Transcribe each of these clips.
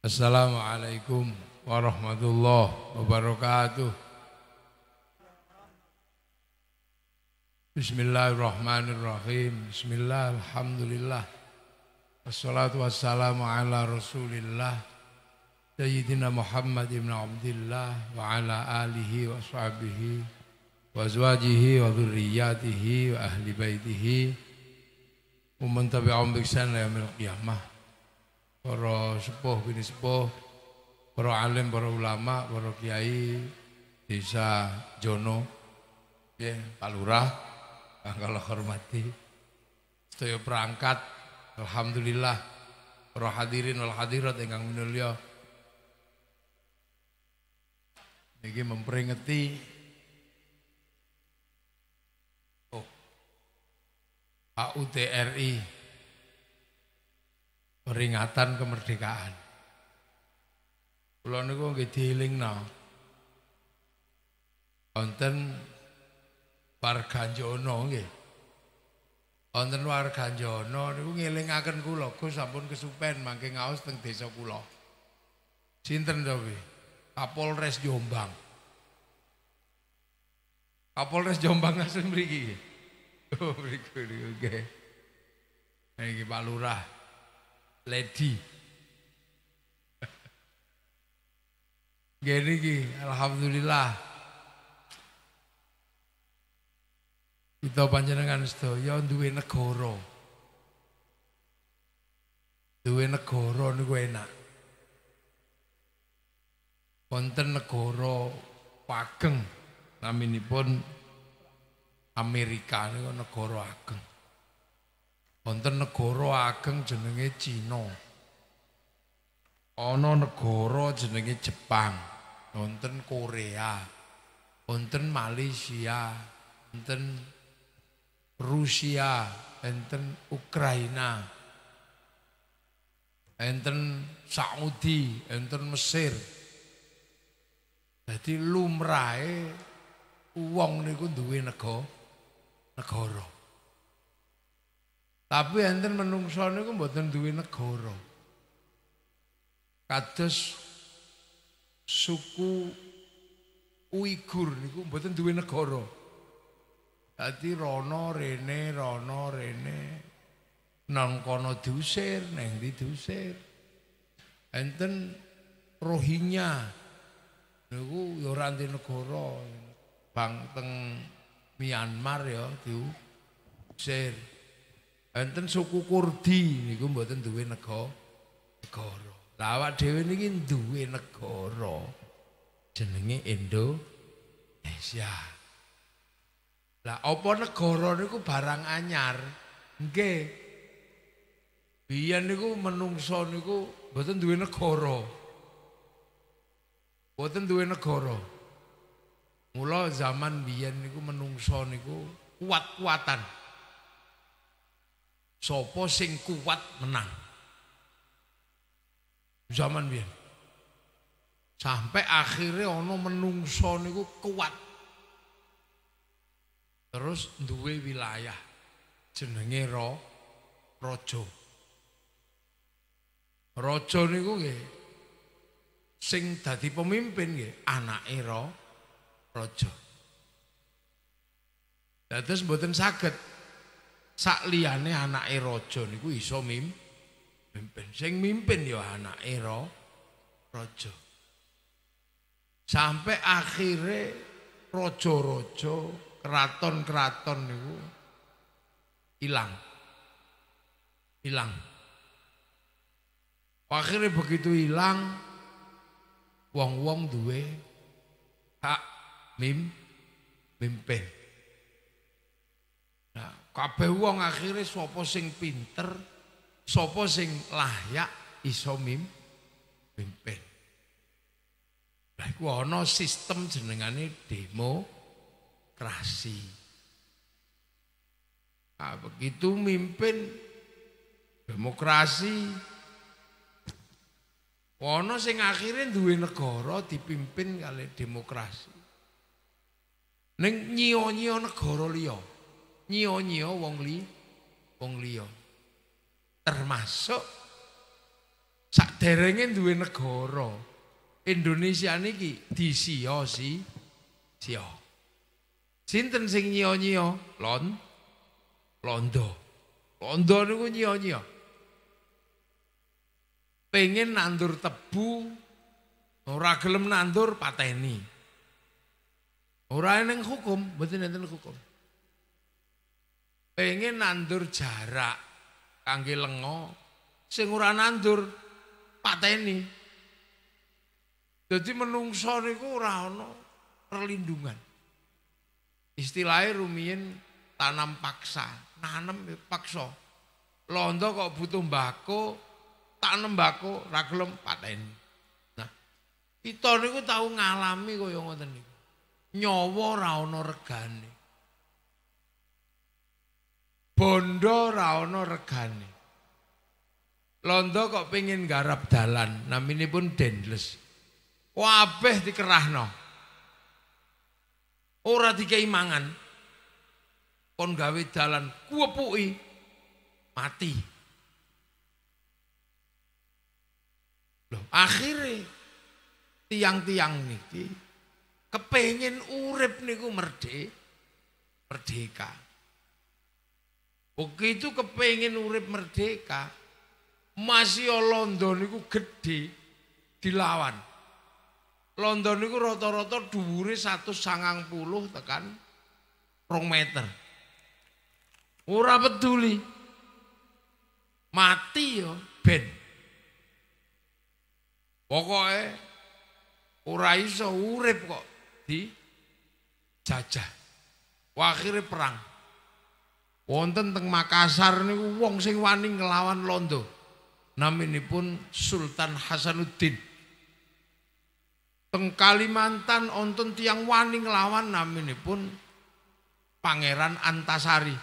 Assalamualaikum warahmatullahi wabarakatuh. Bismillahirrahmanirrahim. Bismillahirrahmanirrahim Bismillahirrahmanirrahim Wassalatu wassalamu ala rasulillah. Sayyidina Muhammad ibn Abdullah wa ala alihi wa sahbihi wa azwajihi wa dhurriyyatihi wa ahli baitihi wa man tabi'ahum bi ihsan ila yaumil qiyamah para sepuh bini sepuh, para alim, para ulama, para kiai desa Jono, ya, Pak Lurah, kalau hormati, saya perangkat, alhamdulillah, para hadirin wal hadirat ingkang minulya. ini memperingati oh AUTRI peringatan kemerdekaan. Kalau niku nggih dieling no. Wonten warga Jono nggih. Wonten warga Jono niku ngelingaken kula, Gus sampun kesupen mangke ngaos teng desa kula. Sinten to kuwi? Kapolres Jombang. Kapolres Jombang asli mriki. Oh, mriki nggih. Okay. Pak Lurah, lady. Gini ki, alhamdulillah. Kita panjenengan sedaya duwe negara. Duwe negara niku enak. Wonten negara pageng naminipun Amerika niku negara ageng. wonten negara ageng jenenge Cina. Ana negara jenenge Jepang, wonten Korea, wonten Malaysia, wonten Rusia, wonten Ukraina. Enten Saudi, enten Mesir. Jadi lumrahe wong niku duwe nego, negara. negara. Tapi enten menungso niku mboten duwe negara. Kados suku Uighur niku mboten duwe negara. Dadi rono rene rono rene nang kono diusir, nang ndi diusir. Enten Rohingya niku yo ora ndi Bang teng Myanmar ya diusir. Enten suku Kurdi niku mboten duwe negara. Lah awak dhewe niki duwe negara. Jenenge Indonesia. Lah apa negara niku barang anyar? Nggih. Biyen niku menungsa niku mboten duwe negara. Mboten duwe negara. Mula zaman biyen niku menungsa niku kuat-kuatan. Sopo sing kuat menang. Zaman biyen. Sampai akhirnya ono menungso niku kuat. Terus duwe wilayah jenenge ro rojo. Rojo niku nggih sing dadi pemimpin nggih anake ro rojo. Dados mboten saged sak liyane anake raja niku iso mimpin sing mimpin ya anake ra raja Sampai akhire raja-raja keraton-keraton niku ilang ilang akhire begitu ilang wong-wong duwe hak mim mimpin kabeh wong akhire sapa sing pinter sapa sing layak iso mimpin lah iku ana sistem jenengane demokrasi nah, begitu mimpin demokrasi ana sing akhire duwe negara dipimpin kali demokrasi ning nyi nyio negara liyane nyio-nyio wong li wong liya termasuk sakderenge duwe negara Indonesia niki disiyo si sio sinten sing nyio-nyio lon londo londo niku nyio-nyio pengen nandur tebu ora gelem nandur pateni ora eneng hukum mboten enten hukum pengen nandur jarak kangge lengo sing ora nandur pateni jadi menungso niku ora ana perlindungan istilahnya rumiyin tanam paksa nanam paksa londo kok butuh bako tanam bako raglem pateni nah kita niku tau ngalami kok yang ngoten niku nyowo ora ana regane bondo raono regane londo kok pingin garap dalan namini pun dendles wabeh dikerahno ora dikei mangan kon gawe dalan kuepuki mati Loh, akhirnya tiang-tiang niki kepengen urip niku merdeka merdeka begitu kepengen urip merdeka masih London itu gede dilawan London itu rata-rata duri satu sangang puluh tekan rong meter ora peduli mati yo ben pokoknya ora iso urip kok di jajah akhirnya perang wonten teng Makassar niku wong sing wani ngelawan londo pun Sultan Hasanuddin teng Kalimantan wonten tiyang wani nglawan pun Pangeran Antasari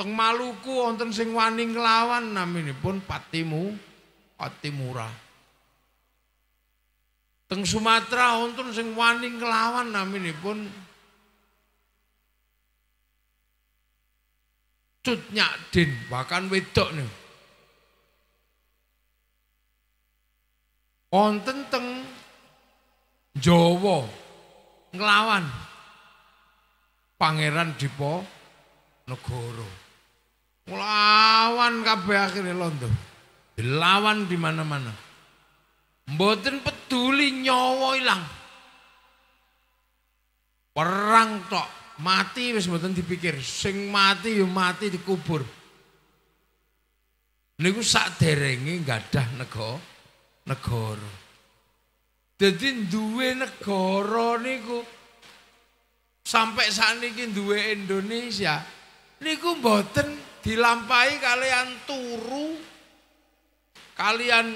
teng Maluku wonten sing wani nglawan pun Patimu Patimura teng Sumatera wonten sing wani nglawan naminipun pun cut nyak din bahkan wedok nih wonten teng Jawa nglawan Pangeran Dipo Negoro nglawan kabeh akhire londo dilawan di mana-mana mboten peduli nyawa ilang perang tok mati wis mboten dipikir sing mati ya mati dikubur niku sak derenge gadah negara negara dadi duwe negara niku sampai sakniki duwe Indonesia niku mboten dilampahi kalian turu kalian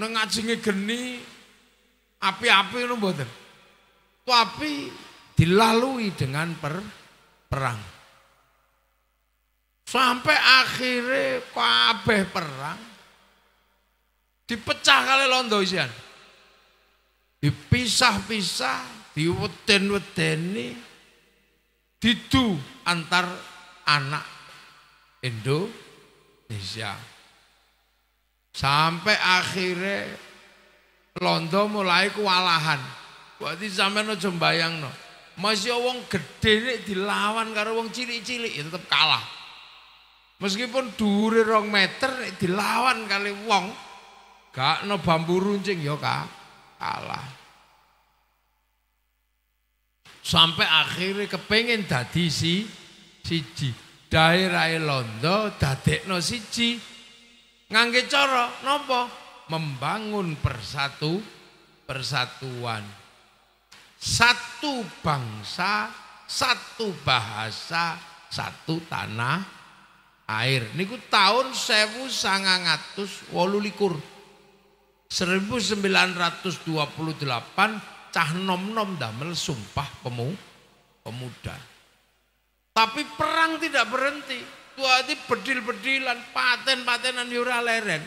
nang ajenge geni api-api lho mboten tapi dilalui dengan per perang. Sampai akhirnya kabeh perang dipecah kali londo isian. Dipisah-pisah, diweden-wedeni, didu antar anak Indonesia. Sampai akhirnya Londo mulai kewalahan. Berarti sampean no aja bayangno. Masih wong gede nek dilawan karo wong cilik-cilik ya tetep kalah. Meskipun dhuure 2 meter nek dilawan kali wong gak no bambu runcing ya ka, kalah. Sampai akhirnya kepengen dadi si siji. Daerah Londo dadekno siji. Ngangge cara nopo? Membangun persatu persatuan. satu bangsa, satu bahasa, satu tanah air. Niku tahun 1928. 1928 cah nom-nom damel sumpah pemu, pemuda. Tapi perang tidak berhenti. Tua itu bedil-bedilan, paten-patenan yura ya leren.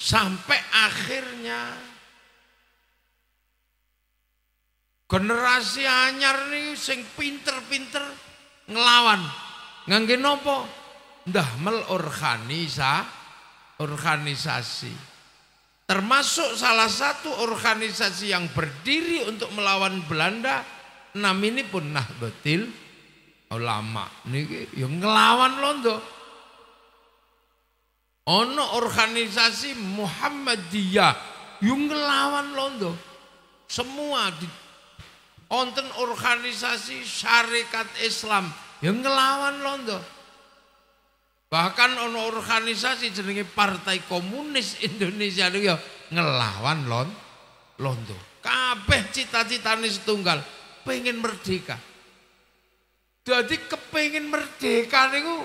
Sampai akhirnya Generasi anyar nih sing pinter-pinter ngelawan. Ngangge nopo? mel organisa, organisasi. Termasuk salah satu organisasi yang berdiri untuk melawan Belanda. Enam ini pun nah betil Ulama. nih yang ngelawan londo. Ono organisasi Muhammadiyah yang ngelawan londo. Semua di wonten organisasi syarikat Islam yang ngelawan londo. Bahkan ono organisasi jenenge Partai Komunis Indonesia itu ya ngelawan lon londo. Kabeh cita-citane setunggal, pengen merdeka. Jadi kepengen merdeka niku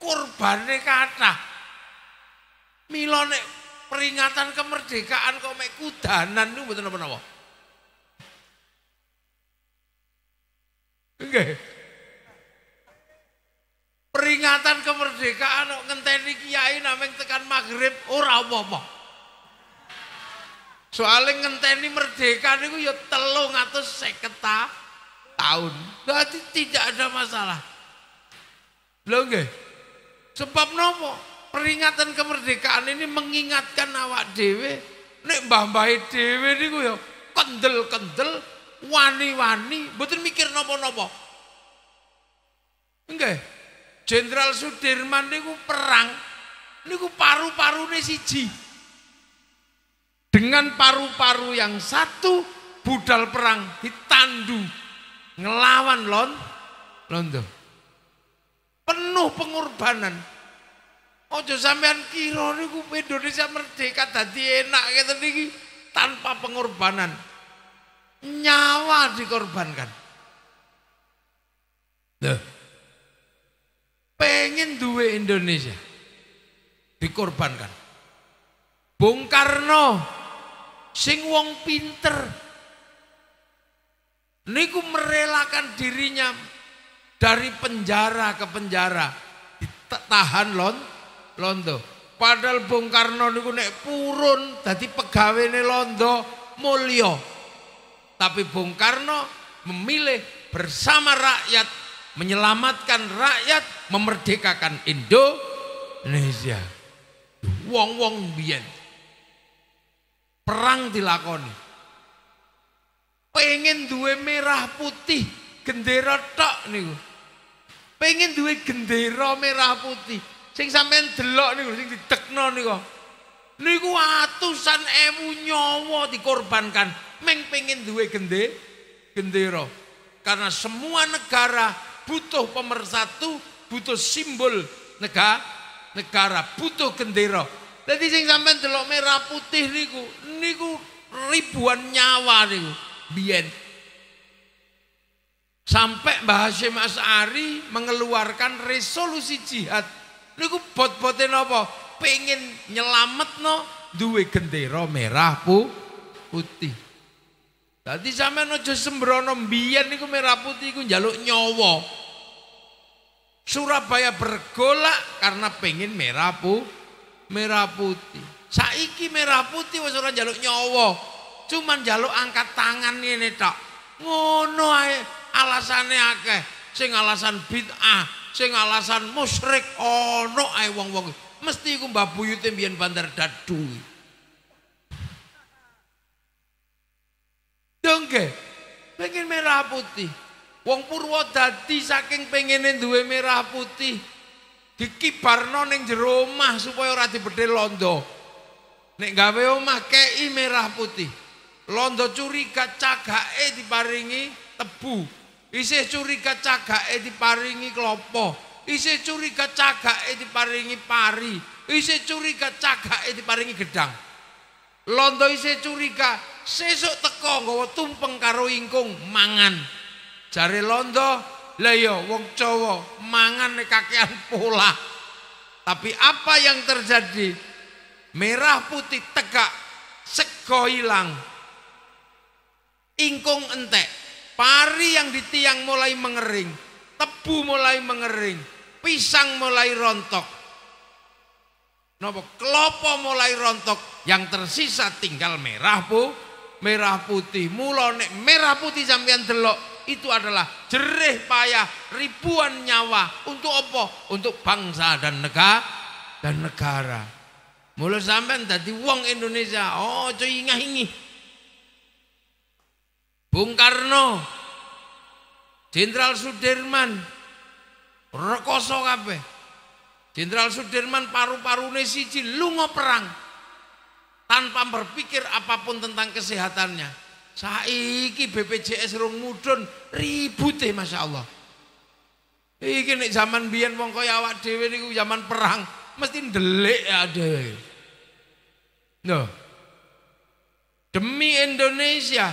kurbane kathah. Mila Milone peringatan kemerdekaan kok mek kudanan niku mboten apa Nggih. Peringatan kemerdekaan kok ngenteni kiai nameng tekan maghrib ora apa-apa. Soale ngenteni merdeka niku ya 350 tahun. Berarti tidak ada masalah. Lho nggih. Sebab nopo? Peringatan kemerdekaan ini mengingatkan awak dhewe nek mbah-mbahe dhewe niku ya kendel-kendel wani-wani betul mikir nopo-nopo. enggak Jenderal Sudirman niku perang niku paru-parune paru siji. Dengan paru-paru yang satu budal perang ditandu ngelawan lon londo. Penuh pengorbanan. Ojo sampean kira niku Indonesia merdeka tadi enak kita niki tanpa pengorbanan. Nyawa dikorbankan. Duh. Pengen duwe Indonesia. Dikorbankan. Bung Karno sing wong pinter niku merelakan dirinya dari penjara ke penjara ditahan lon londo padahal Bung Karno niku nek purun dadi pegawene londo mulya tapi Bung Karno memilih bersama rakyat menyelamatkan rakyat memerdekakan Indonesia. Wong-wong biyen perang dilakoni. Pengen duwe merah putih gendera tok niku. Pengen duwe gendera merah putih. Sing sampean delok niku sing didekno niku. Niku atusan ewu nyawa dikorbankan Meng pengen duwe gende, gendero. Karena semua negara butuh pemersatu, butuh simbol negara, negara butuh kendero. Jadi sing sampean delok merah putih niku, niku ribuan nyawa niku biyen. Sampai Mbah Hasyim As'ari mengeluarkan resolusi jihad. Niku bot-bote napa? Pengen nyelametno duwe gendera merah putih. Dadi sampean aja sembrono mbiyen niku merah putih iku njaluk nyawa. Surabaya bergolak karena pengen merah pu, merah putih. Saiki merah putih wis ora njaluk nyawa. Cuman njaluk angkat tangan ini tok. Ngono ae alasane akeh. Sing alasan bid'ah, sing alasan musyrik ana ae wong-wong. Mesti iku Mbah Buyute mbiyen bandar dadu. Dengke, pengen merah putih. Wong Purwo dadi saking pengen duwe merah putih. Dikibar noning jeromah supaya ora dibedhe londo. Nek gawe omah kei merah putih. Londo curiga cagake diparingi tebu. Isih curiga cagake diparingi klopo. Isih curiga cagake diparingi pari. Isih curiga cagake diparingi gedang. Londo isih curiga sesuk teko nggawa tumpeng karo ingkung mangan. Jare londo, "Lah iya, wong cowo, mangan nek kakean pola." Tapi apa yang terjadi? Merah putih tegak, sego hilang. Ingkung entek, pari yang di tiang mulai mengering, tebu mulai mengering, pisang mulai rontok. Nopo kelopo mulai rontok, yang tersisa tinggal merah putih merah putih. mulo nek merah putih sampean delok itu adalah jerih payah ribuan nyawa untuk apa? Untuk bangsa dan negara dan negara. mulo sampean dadi wong Indonesia, oh coy ingah ini Bung Karno, Jenderal Sudirman, rekoso kabeh. Jenderal Sudirman paru-parune siji lunga perang tanpa berpikir apapun tentang kesehatannya. Saiki BPJS rung mudun ya Masya Allah. Iki nih zaman Bian wong kaya awak dhewe niku zaman perang mesti ndelik ya dhewe. No. Demi Indonesia,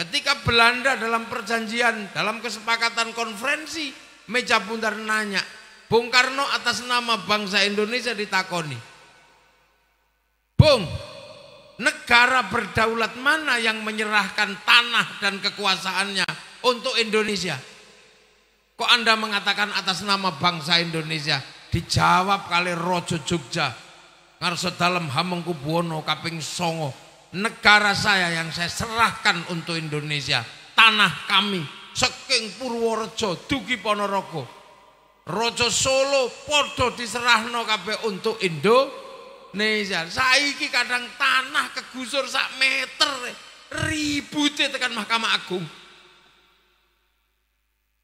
ketika Belanda dalam perjanjian, dalam kesepakatan konferensi, meja bundar nanya, Bung Karno atas nama bangsa Indonesia ditakoni. Bung, Negara berdaulat mana yang menyerahkan tanah dan kekuasaannya untuk Indonesia? Kok Anda mengatakan atas nama bangsa Indonesia? Dijawab kali Rojo Jogja. Ngarso dalam Hamengkubuwono kaping Songo. Negara saya yang saya serahkan untuk Indonesia. Tanah kami. Seking Purworejo, Dugi Ponorogo. Rojo Solo, Porto diserahno kabeh untuk Indo saya saiki kadang tanah kegusur sak meter ributnya tekan Mahkamah Agung.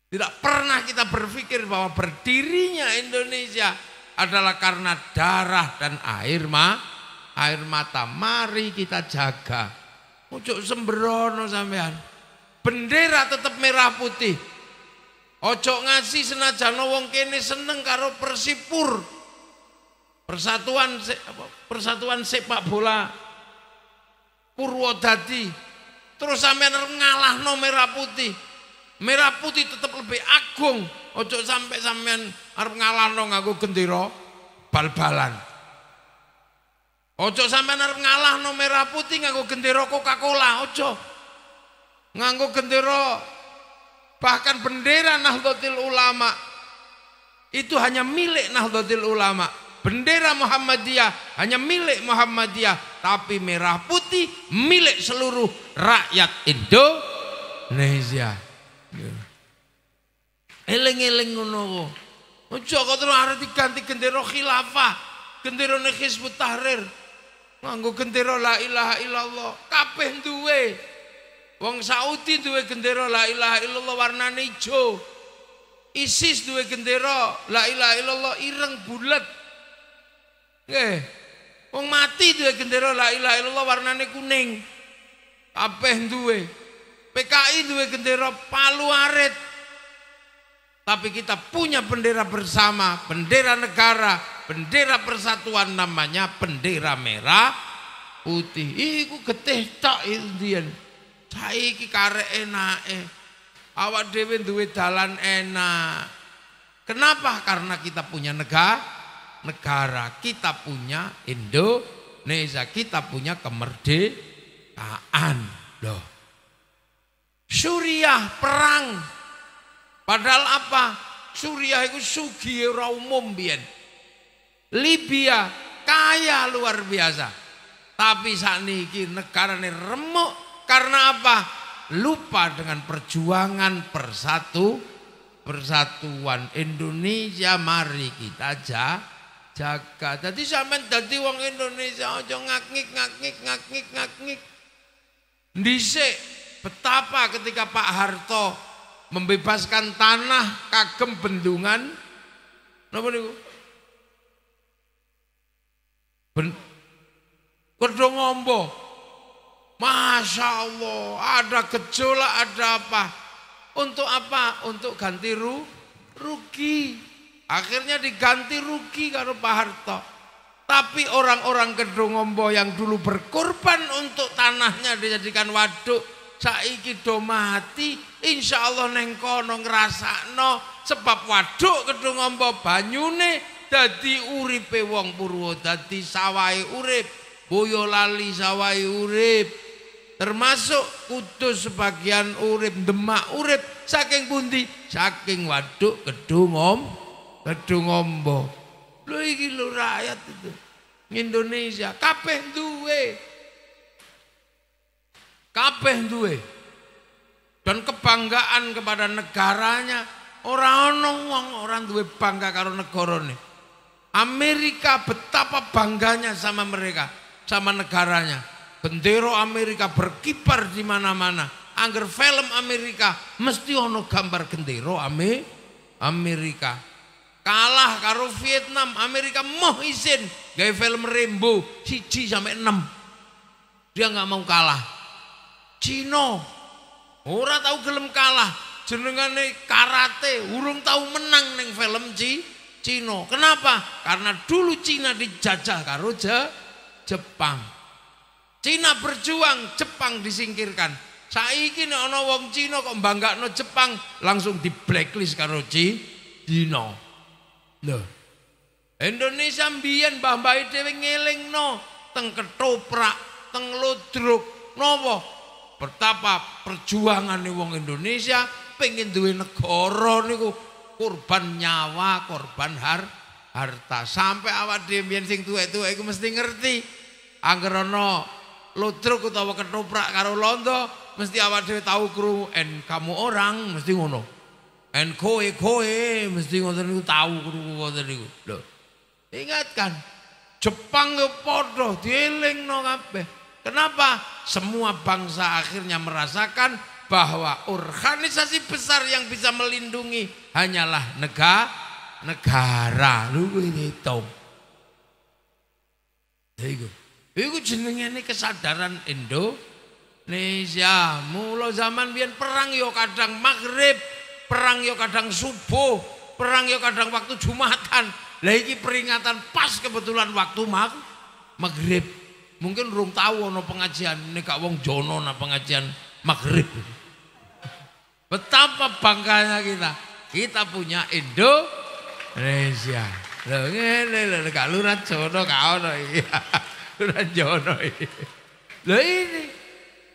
Tidak pernah kita berpikir bahwa berdirinya Indonesia adalah karena darah dan air ma, air mata. Mari kita jaga. Ucuk sembrono sampean. Bendera tetap merah putih. Ojo ngasih senajan wong kene seneng karo Persipur. Persatuan Persatuan sepak bola Purwodadi terus sampe ngalah no merah putih. Merah putih tetap lebih agung. Ojo sampai sampean ngalah no ngaku gentiro bal-balan. Ojo sampai harus ngalah No merah putih ngaku gentiro Coca-Cola, ojo. ngaku gentiro bahkan bendera Nahdlatul Ulama itu hanya milik Nahdlatul Ulama bendera Muhammadiyah hanya milik Muhammadiyah tapi merah putih milik seluruh rakyat Indonesia eling-eling ngono ojo kok terus arep diganti gendera khilafah gendera Hizbut Tahrir nganggo gendera la ilaha illallah kabeh duwe wong Saudi duwe gendera la ilaha illallah warna ijo ISIS duwe gendera la ilaha illallah ireng bulat Nggih. Eh, wong mati duwe gendera la ilaha illallah warnane kuning. yang dua PKI dua gendera palu arit. Tapi kita punya bendera bersama, bendera negara, bendera persatuan namanya bendera merah putih. Iku getih tok indian. Saiki enak eh Awak dewi dua jalan enak. Kenapa? Karena kita punya negara negara, kita punya Indonesia, kita punya kemerdekaan. Loh. Suriah perang. Padahal apa? Suriah itu sugi ora umum Libya kaya luar biasa. Tapi saat ini negara ini remuk karena apa? Lupa dengan perjuangan persatu persatuan Indonesia mari kita jaga jaga. jadi sampean jadi wong Indonesia aja ngaknik ngaknik ngaknik ngaknik. Dhisik betapa ketika Pak Harto membebaskan tanah kagem bendungan napa niku? Ben Kerdo ngombo. Masya Allah, ada gejolak, ada apa? Untuk apa? Untuk ganti ru, rugi. Akhirnya diganti rugi karo Pak Harto. Tapi orang-orang Kedungombo yang dulu berkorban untuk tanahnya dijadikan waduk, saiki do mati, insya Allah neng kono ngrasakno sebab waduk Kedungombo banyune dadi uripe wong Purwo, dadi sawai urip, Boyolali sawai urip, termasuk kudus sebagian urip demak urip saking pundi saking waduk gedung om Gedung Ombo. Lu iki lu rakyat itu. Indonesia kabeh duwe. Kabeh duwe. Dan kebanggaan kepada negaranya orang orang, wong ora duwe bangga karo negarane. Amerika betapa bangganya sama mereka, sama negaranya. Bendera Amerika berkipar di mana-mana. Angger film Amerika mesti ono gambar gendero Amerika kalah karo Vietnam Amerika mau izin gaya film Rembo siji sampai enam dia nggak mau kalah Cino ora tahu gelem kalah nih karate urung tahu menang neng film Ci Cino kenapa karena dulu Cina dijajah karo Je Jepang Cina berjuang Jepang disingkirkan Saiki nek ono wong Cino kok no Jepang langsung di blacklist karo know. Loh. Indonesia mbiyen Mbah Mbah dhewe ngelingno teng ketoprak, teng ludruk, nopo? Betapa perjuangan nih wong Indonesia pengen duwe negara niku korban nyawa, korban harta sampai awak dhewe sing tuwek-tuwek iku mesti ngerti. Angger ana ludruk utawa ketoprak karo londo mesti awak dhewe tahu kru en kamu orang mesti ngono. En koe koe mesti ngoten niku tahu krungu ngoten niku. Lho. Ingatkan Jepang ke podo no kabeh. Kenapa? Semua bangsa akhirnya merasakan bahwa organisasi besar yang bisa melindungi hanyalah negara negara lu ini hitung Iku. Iku jenenge ini kesadaran Indonesia. Mulai zaman biyen perang yo kadang Maghrib perang yo kadang subuh, perang yo kadang waktu Jumatan. Lagi peringatan pas kebetulan waktu mag maghrib. Mungkin rum tahu no pengajian ini kak wong jono na pengajian maghrib. Betapa bangganya kita. Kita punya Indonesia. Lho ngene lho gak lurat jono kak ono iya. jono iya. ini.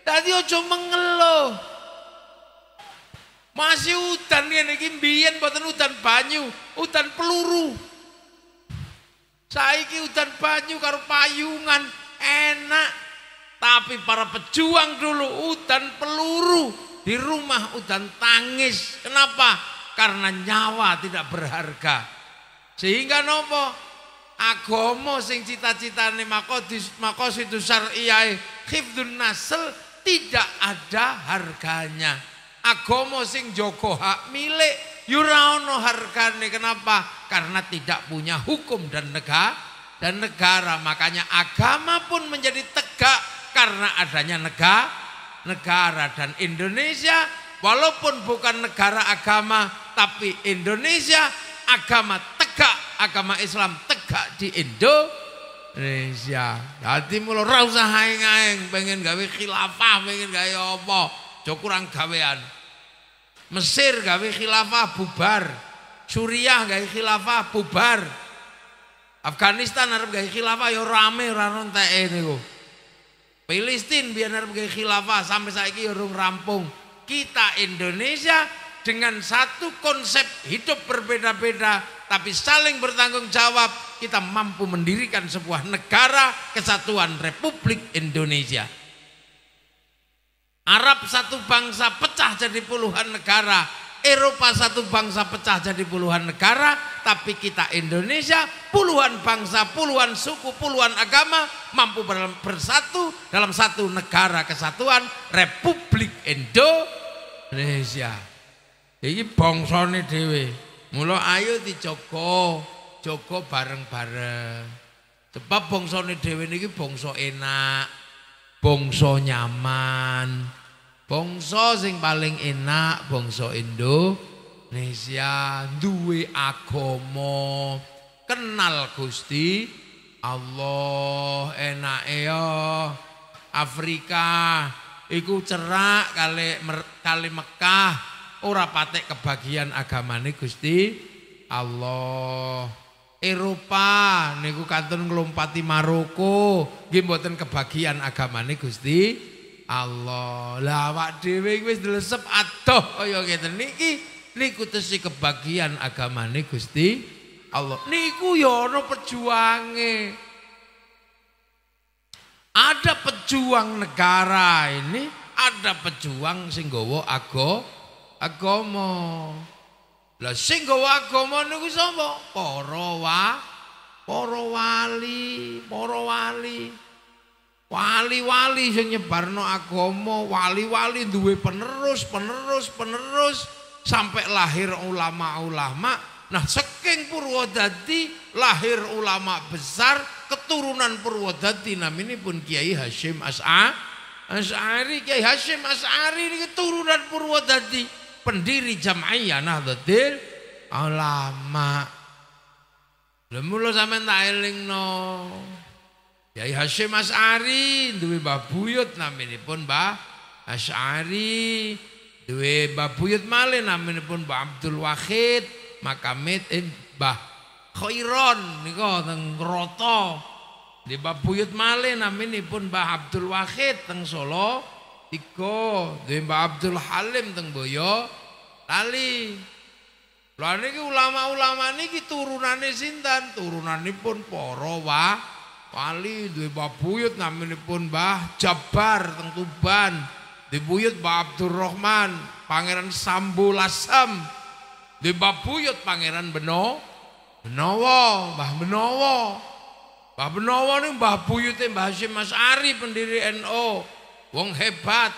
Tadi ojo mengeluh. Masih hutan ngene iki mbiyen mboten hutan banyu, hutan peluru. saya Saiki hutan banyu karo payungan enak. Tapi para pejuang dulu hutan peluru di rumah hutan tangis. Kenapa? Karena nyawa tidak berharga. Sehingga nopo agomo sing cita cita makos makodis itu syariah khifdun nasel tidak ada harganya. Agomo sing Joko hak milik yura ya Harkane kenapa karena tidak punya hukum dan negara dan negara makanya agama pun menjadi tegak karena adanya negara negara dan Indonesia walaupun bukan negara agama tapi Indonesia agama tegak agama Islam tegak di Indonesia. Jadi mulu rasa haing-haing pengen gawe khilafah, pengen gawe apa. Jauh kurang gawean. Mesir gawe khilafah bubar. Suriah gawe khilafah bubar. Afghanistan arep gawe khilafah ya rame ora ini niku. Filistin biar arep gawe khilafah sampai saiki ya rung rampung. Kita Indonesia dengan satu konsep hidup berbeda-beda tapi saling bertanggung jawab kita mampu mendirikan sebuah negara kesatuan Republik Indonesia. Arab satu bangsa pecah jadi puluhan negara. Eropa satu bangsa pecah jadi puluhan negara, tapi kita Indonesia puluhan bangsa, puluhan suku, puluhan agama mampu bersatu dalam satu negara kesatuan Republik Indonesia. Ini bangsa ini Dewi, Mula ayo Joko joko bareng-bareng. Sebab ini Dewi ini bangsa enak. bangsa nyaman bangsa sing paling enak bangsa Indonesia duwe agama kenal Gusti Allah enak ya Afrika iku cerak kali kali Mekah ora patek kebagian agamane Gusti Allah Eropa niku kanten nglompati Maroko nggih mboten kebahagiaan agamane Gusti Allah. Lah awak dhewe wis dlesep adoh kaya ngene niki niku tesih kebagian agamane Gusti Allah. Niku ya ana perjuange. Ada pejuang negara ini, ada pejuang sing gawa agama. Agama. Lah sing nggawa agama niku sapa? Para wa para wali, para wali. Wali-wali sing nyebarno agama, wali-wali duwe penerus, penerus, penerus sampai lahir ulama-ulama. Nah, saking Purwodadi lahir ulama besar keturunan Purwodadi namanya pun Kiai Hashim As'ari. Kiai Hashim As'ari ini keturunan Purwodadi. pendiri jamaiyah Nahdlatul ah, Ulama. Lha mula sampean tak elingno. Kyai Hasyim Asy'ari duwe Mbah Buyut naminipun Mbah Asy'ari, duwe Mbah Buyut malih pun Mbah Abdul Wahid, makamit eh, Mbah Khairon nika teng Kroto. Di Mbah Buyut malih pun Mbah Abdul Wahid teng Solo. Tiga, dari Mbak Abdul Halim teng Boyo Lali. Lah niki ulama-ulama ini niki turunane sinten? Turunanipun para wa wali dari Mbak Buyut pun bah Jabar teng Tuban. dari Buyut Abdul Rahman, Pangeran Sambu Lasem. dari Mbak Buyut Pangeran Beno Benowo, Mbah Benowo. Mbah Benowo niku Mbah Buyute Mbah Mas Ari pendiri NO. Wong hebat.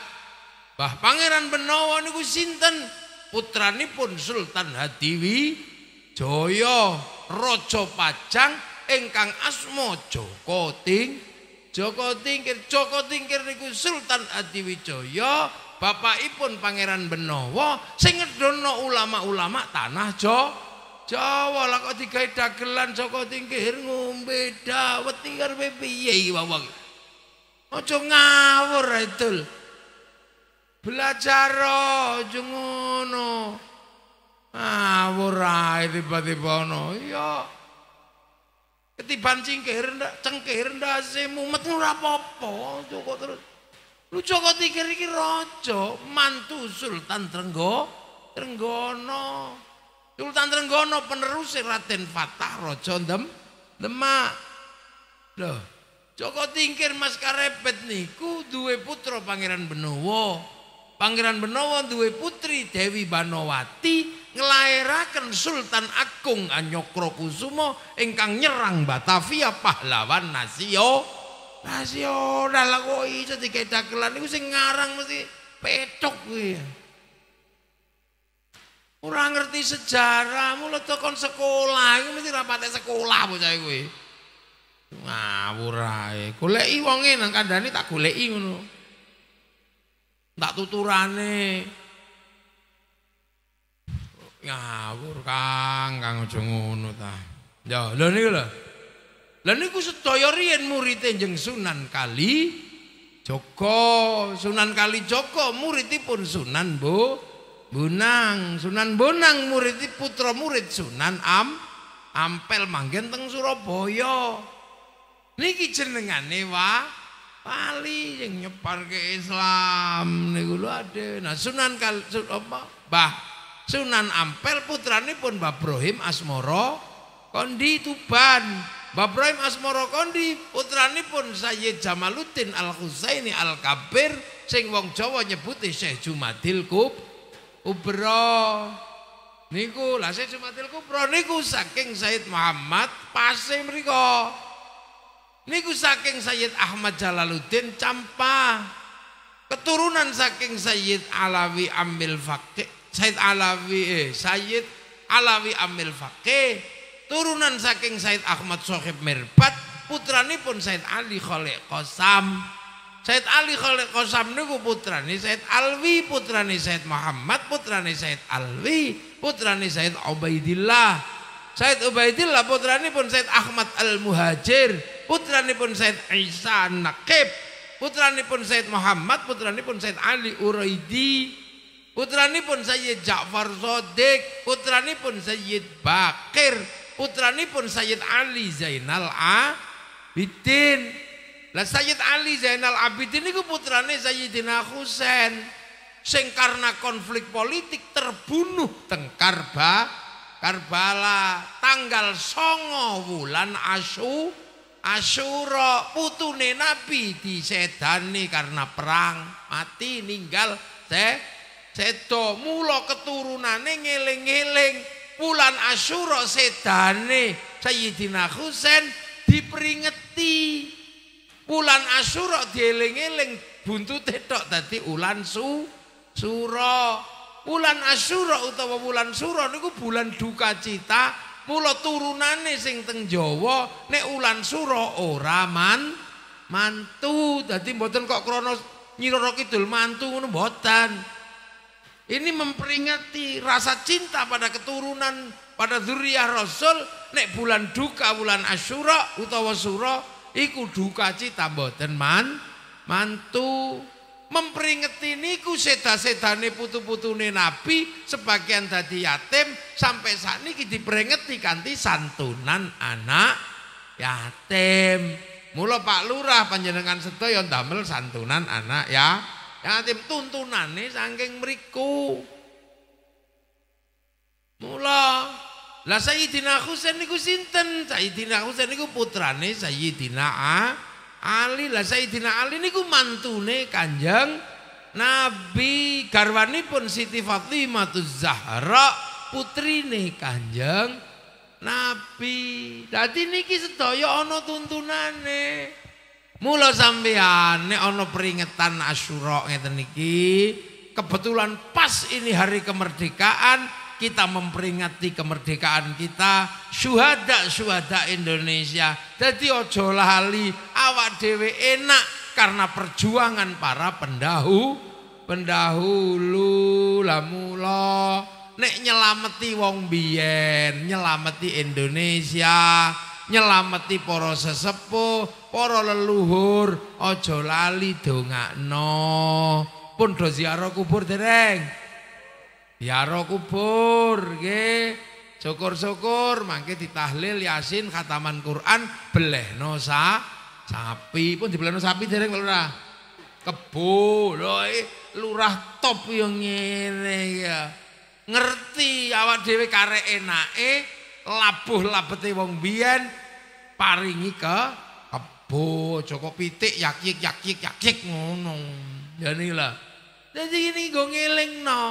Bah Pangeran Benowo niku sinten? Putranipun Sultan Hadiwi Joyo Raja Pajang ingkang asma Joko Ting. Joko Tingkir, Joko Tingkir niku Sultan Adiwijaya, bapakipun Pangeran Benowo sing ngedono ulama-ulama tanah Jawa. Jawa lah kok digawe dagelan Joko Tingkir ngombe dawet iki karepe piye iki wong Ojo ngawur itu Belajar Ojo ngono Ngawur Tiba-tiba ono Iya Ketiban cingkir ndak cengkir ndak sih mumet ngura popo joko terus lu kok tiker iki rojo mantu sultan trenggo trenggono sultan trenggono penerus raden fatah rojo dem demak loh Joko Tingkir Mas Karepet niku duwe putra Pangeran Benowo. Pangeran Benowo duwe putri Dewi Banowati ngelahirakan Sultan Agung Anyokro Kusumo ingkang nyerang Batavia pahlawan Nasio. Nasio dah lah iso dikedakelan niku sing ngarang mesti petok kuwi. Ora ngerti sejarahmu, lu kon sekolah iku mesti rapate sekolah bocah kuwi. ngawurae goleki wonge nang kandhane tak goleki ngono tak tuturane ngawur kang kang aja ngono ta ya lho niku lho lho niku sedaya riyen murite jeng Sunan Kali Joko Sunan Kali Joko muridipun Sunan Bu Bunang Sunan Bonang muridipun putra murid Sunan Am Ampel manggen teng Surabaya Niki jenengane wa Pali yang nyebar ke Islam niku lho ade. Nah Sunan Kal sun, apa? Sunan Ampel putrane pun Mbah Ibrahim Asmoro Kondi Tuban. Mbah Ibrahim Asmoro Kondi putrane pun Sayyid Jamaluddin al husaini Al-Kabir sing wong Jawa nyebut Syekh Jumadil Kub Ubro. Niku lah Syekh Jumadil Kubro niku saking Said Muhammad pasé mriko. Niku saking Sayyid Ahmad Jalaluddin Campa. Keturunan saking Sayyid Alawi Amil Fakih. Sayyid Alawi eh Sayyid Alawi Amil Fakih. Turunan saking Sayyid Ahmad Sohib Mirbat, pun Sayyid Ali Khalid Qasam. Sayyid Ali Khalid Qasam niku putrani Sayyid Alwi, putrani Sayyid Muhammad, putrani Sayyid Alwi, putrani Sayyid Ubaidillah. Sayyid Ubaidillah putrani pun Sayyid Ahmad Al Muhajir, Putra putranipun Said Isa Naqib putranipun Said Muhammad putra putranipun Said Ali Uraidi putranipun Sayyid Ja'far Sadiq putranipun Sayyid Bakir putra putranipun Sayyid Ali Zainal Abidin lah Sayyid Ali Zainal Abidin itu putranya Sayyidina Husain sing karena konflik politik terbunuh tengkarba Karbala tanggal songo wulan asu Asyura putune Nabi disedani karena perang, mati ninggal seda mula keturunane ngeling-ngeling bulan Asyura sedane Sayyidina Husain diperingeti bulan Asyura dieling-eling buntute tok dadi ulan su Suro bulan Asyura utawa bulan Suro niku bulan duka cita Mula turunane sing teng Jawa nek ulan suro ora man mantu. Dadi mboten kok krana Nyiroro Kidul mantu ngono mboten. Ini memperingati rasa cinta pada keturunan pada Zuriyah Rasul nek bulan duka bulan Asyura utawa suro iku duka cita mboten man mantu memperingati niku seda-sedane putu-putune Nabi sebagian dadi yatim sampai saat ini kita peringati kanti santunan anak yatim. Mula Pak Lurah panjenengan yang damel santunan anak ya yatim nih sangking meriku Mula lah saya Sayyidina Husain niku sinten? Sayyidina Husain niku putrane Sayyidina ah. Ali lah Sayyidina Ali niku mantune Kanjeng Nabi garwanipun Siti Fatimah Zahra putrine Kanjeng Nabi. Dadi niki sedaya ana tuntunane. Mula sampean nek ana peringatan Asyura ngeten niki, kebetulan pas ini hari kemerdekaan kita memperingati kemerdekaan kita syuhada-syuhada Indonesia jadi ojo lali awak dewe enak karena perjuangan para pendahu pendahulu lamulo nek nyelameti wong biyen nyelameti Indonesia nyelameti poro sesepuh poro leluhur ojo lali dongakno pun do kubur dereng Ya Biaro kubur nggih. Syukur-syukur mangke ditahlil Yasin khataman Quran beleh nosa sapi pun dibeleh no sapi dereng lurah. Kebo loh lurah top yo ngene ya. Ngerti awak dhewe kare enake labuh labete wong biyen paringi ke kebo aja pitik yakik yakik yakik ngono. Ya nila. Dadi ngene go ngelingno.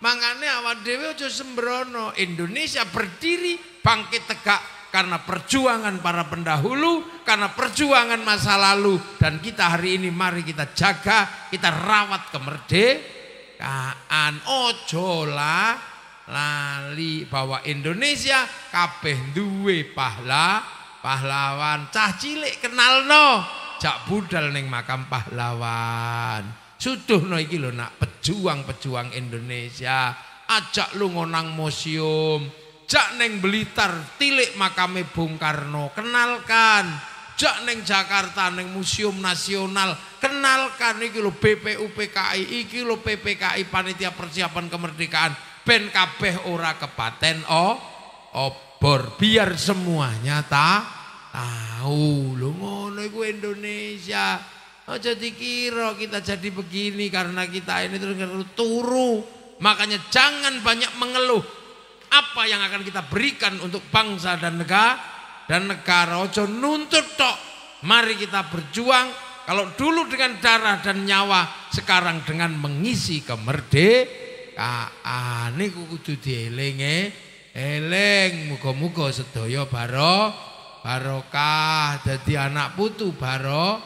Mangane awak dewe aja sembrono. Indonesia berdiri bangkit tegak karena perjuangan para pendahulu, karena perjuangan masa lalu dan kita hari ini mari kita jaga, kita rawat kemerdekaan. Ojo lah lali bawa Indonesia kabeh duwe pahla pahlawan cah cilik kenal no jak budal neng makam pahlawan no iki lho nak pejuang-pejuang Indonesia, ajak lu ngonang museum, jak neng Blitar tilik makame Bung Karno, kenalkan. Jak neng Jakarta neng Museum Nasional, kenalkan iki lho BPUPKI, iki lho PPKI Panitia Persiapan Kemerdekaan, ben kabeh ora kepaten oh obor, biar semuanya ta tahu. lu ngono iku Indonesia. Jadi dikira kita jadi begini karena kita ini terus turu. Makanya jangan banyak mengeluh. Apa yang akan kita berikan untuk bangsa dan negara dan negara ojo nuntut tok. Mari kita berjuang kalau dulu dengan darah dan nyawa sekarang dengan mengisi kemerdekaan ini kudu dielinge eling muga-muga sedaya baro barokah jadi anak putu baro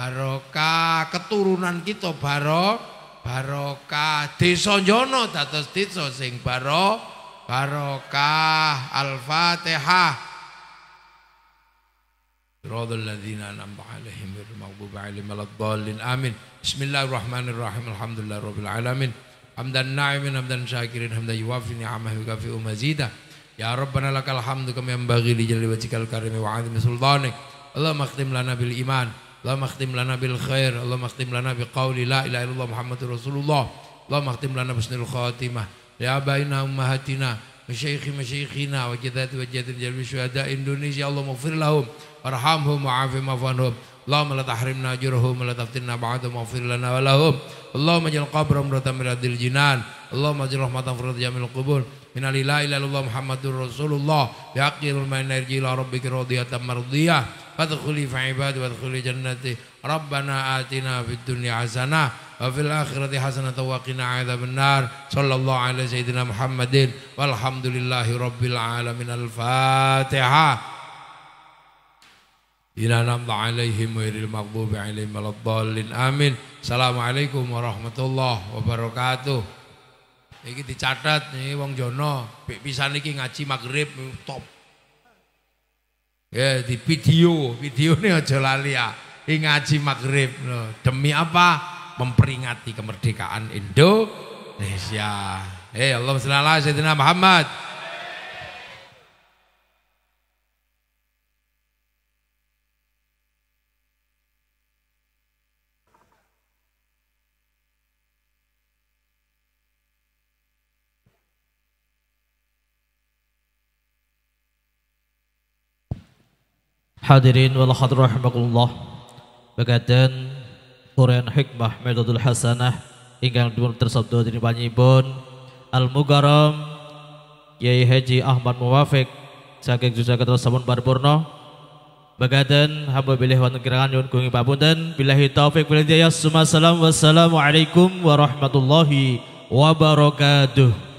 barokah keturunan kita barok barokah desa jono datus desa sing barok barokah al-fatihah radul ladzina anamba alaihim mirmaqbub alim aladbalin amin bismillahirrahmanirrahim alhamdulillah rabbil alamin hamdan na'imin hamdan syakirin hamdan yuwafi ni'amah yukafi umazidah Ya Rabbana lakal hamdu kami yang bagi di wajikal karimi wa'adhim sultanik Allah makhtim lana bil iman اللهم اختم لنا بالخير اللهم اختم لنا بقول لا إله إلا الله محمد رسول الله اللهم اختم لنا بحسن الخاتمة لآبائنا أمهاتنا مشايخ مشايخنا وجدات وجدات جميع شهداء إندونيسيا اللهم اغفر لهم وارحمهم وعافهم وعف اللهم لا تحرمنا أجرهم ولا تفتنا بعدهم واغفر لنا ولهم اللهم اجعل قبرهم رضا من رضي الجنان اللهم اجعل رحمة فرد جميع القبور من لا إله إلا الله محمد رسول الله بحق ما يرجي إلى ربك راضية مرضية فادخلي في عبادي وادخلي جنتي ربنا آتنا في الدنيا حسنة وفي الآخرة حسنة وقنا عذاب النار صلى الله على سيدنا محمد والحمد لله رب العالمين الفاتحة إلا namta عليهم غير المغضوب عليهم ولا الضالين آمين السلام عليكم ورحمة الله dicatat nih Wong Jono, pisan ini ngaji maghrib top. Ya di video, video ini aja lali ya. Ini ngaji maghrib Demi apa? Memperingati kemerdekaan Indonesia. Eh hey, Allah Subhanahu Sayyidina Muhammad Hadirin wal hadir rahimakumullah. Bagadan Quran Hikmah Medadul Hasanah ingkang dipun tersabda dening panyibun Al Mugaram Kiai Haji Ahmad Muwafiq saking Ketua Sampun Barborno, Bagadan hamba bilih wonten kirangan nyuwun kuing papunten billahi taufik wal hidayah. Wassalamualaikum warahmatullahi wabarakatuh.